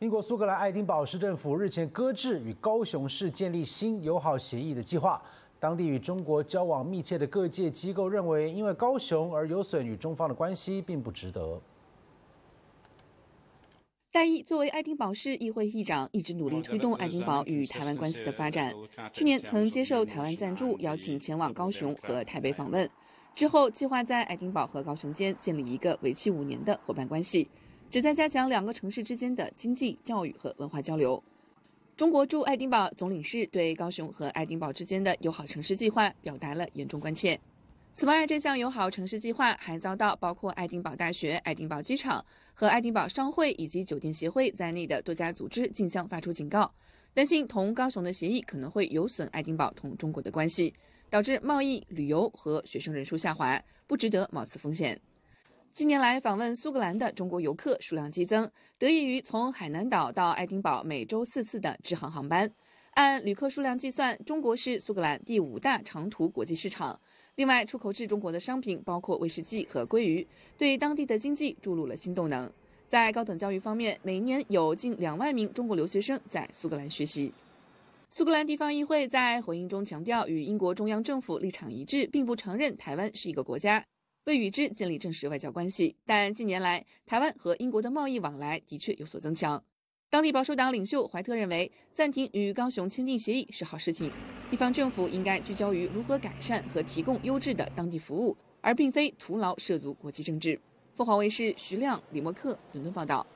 英国苏格兰爱丁堡市政府日前搁置与高雄市建立新友好协议的计划。当地与中国交往密切的各界机构认为，因为高雄而有损与中方的关系，并不值得。戴伊作为爱丁堡市议会议长，一直努力推动爱丁堡与台湾关系的发展。去年曾接受台湾赞助，邀请前往高雄和台北访问，之后计划在爱丁堡和高雄间建立一个为期五年的伙伴关系。旨在加强两个城市之间的经济、教育和文化交流。中国驻爱丁堡总领事对高雄和爱丁堡之间的友好城市计划表达了严重关切。此外，这项友好城市计划还遭到包括爱丁堡大学、爱丁堡机场和爱丁堡商会以及酒店协会在内的多家组织竞相发出警告，担心同高雄的协议可能会有损爱丁堡同中国的关系，导致贸易、旅游和学生人数下滑，不值得冒此风险。近年来，访问苏格兰的中国游客数量激增，得益于从海南岛到爱丁堡每周四次的直航航班。按旅客数量计算，中国是苏格兰第五大长途国际市场。另外，出口至中国的商品包括威士忌和鲑鱼，对当地的经济注入了新动能。在高等教育方面，每年有近两万名中国留学生在苏格兰学习。苏格兰地方议会，在回应中强调与英国中央政府立场一致，并不承认台湾是一个国家。未与之建立正式外交关系，但近年来台湾和英国的贸易往来的确有所增强。当地保守党领袖怀特认为，暂停与高雄签订协议是好事情，地方政府应该聚焦于如何改善和提供优质的当地服务，而并非徒劳涉足国际政治。凤凰卫视徐亮、李默克伦敦报道。